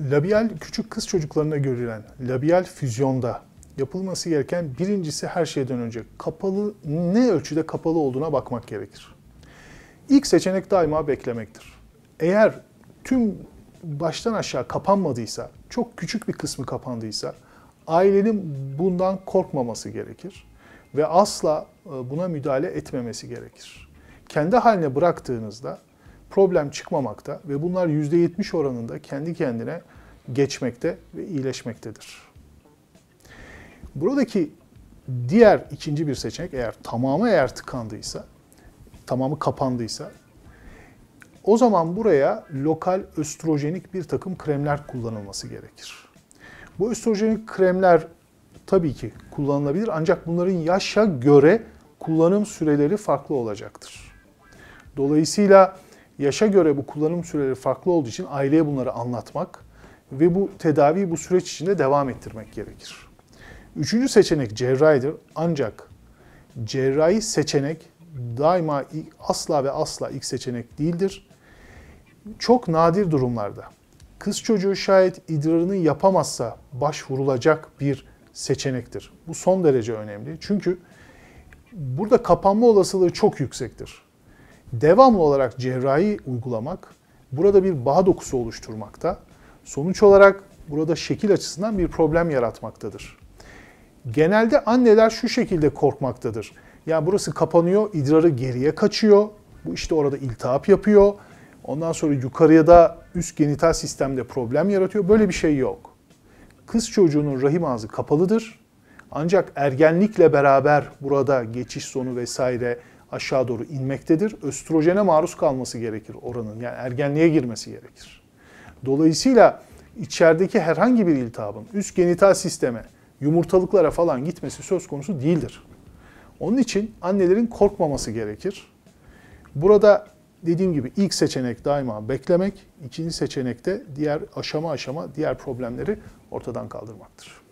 Labial küçük kız çocuklarına görülen labial füzyonda yapılması gereken birincisi her şeyden önce kapalı ne ölçüde kapalı olduğuna bakmak gerekir. İlk seçenek daima beklemektir. Eğer tüm baştan aşağı kapanmadıysa, çok küçük bir kısmı kapandıysa ailenin bundan korkmaması gerekir ve asla e, buna müdahale etmemesi gerekir. Kendi haline bıraktığınızda problem çıkmamakta ve bunlar %70 oranında kendi kendine geçmekte ve iyileşmektedir. Buradaki diğer ikinci bir seçenek eğer tamamı eğer tıkandıysa, tamamı kapandıysa o zaman buraya lokal östrojenik bir takım kremler kullanılması gerekir. Bu östrojenik kremler tabii ki kullanılabilir ancak bunların yaşa göre kullanım süreleri farklı olacaktır. Dolayısıyla yaşa göre bu kullanım süreleri farklı olduğu için aileye bunları anlatmak ve bu tedaviyi bu süreç içinde devam ettirmek gerekir. Üçüncü seçenek cerrahidir ancak cerrahi seçenek daima asla ve asla ilk seçenek değildir. Çok nadir durumlarda kız çocuğu şayet idrarını yapamazsa başvurulacak bir seçenektir. Bu son derece önemli. Çünkü burada kapanma olasılığı çok yüksektir devamlı olarak cerrahi uygulamak burada bir bağ dokusu oluşturmakta. Sonuç olarak burada şekil açısından bir problem yaratmaktadır. Genelde anneler şu şekilde korkmaktadır. Ya burası kapanıyor, idrarı geriye kaçıyor. Bu işte orada iltihap yapıyor. Ondan sonra yukarıya da üst genital sistemde problem yaratıyor. Böyle bir şey yok. Kız çocuğunun rahim ağzı kapalıdır. Ancak ergenlikle beraber burada geçiş sonu vesaire aşağı doğru inmektedir. Östrojene maruz kalması gerekir oranın. Yani ergenliğe girmesi gerekir. Dolayısıyla içerideki herhangi bir iltihabın üst genital sisteme, yumurtalıklara falan gitmesi söz konusu değildir. Onun için annelerin korkmaması gerekir. Burada dediğim gibi ilk seçenek daima beklemek, ikinci seçenek de diğer aşama aşama diğer problemleri ortadan kaldırmaktır.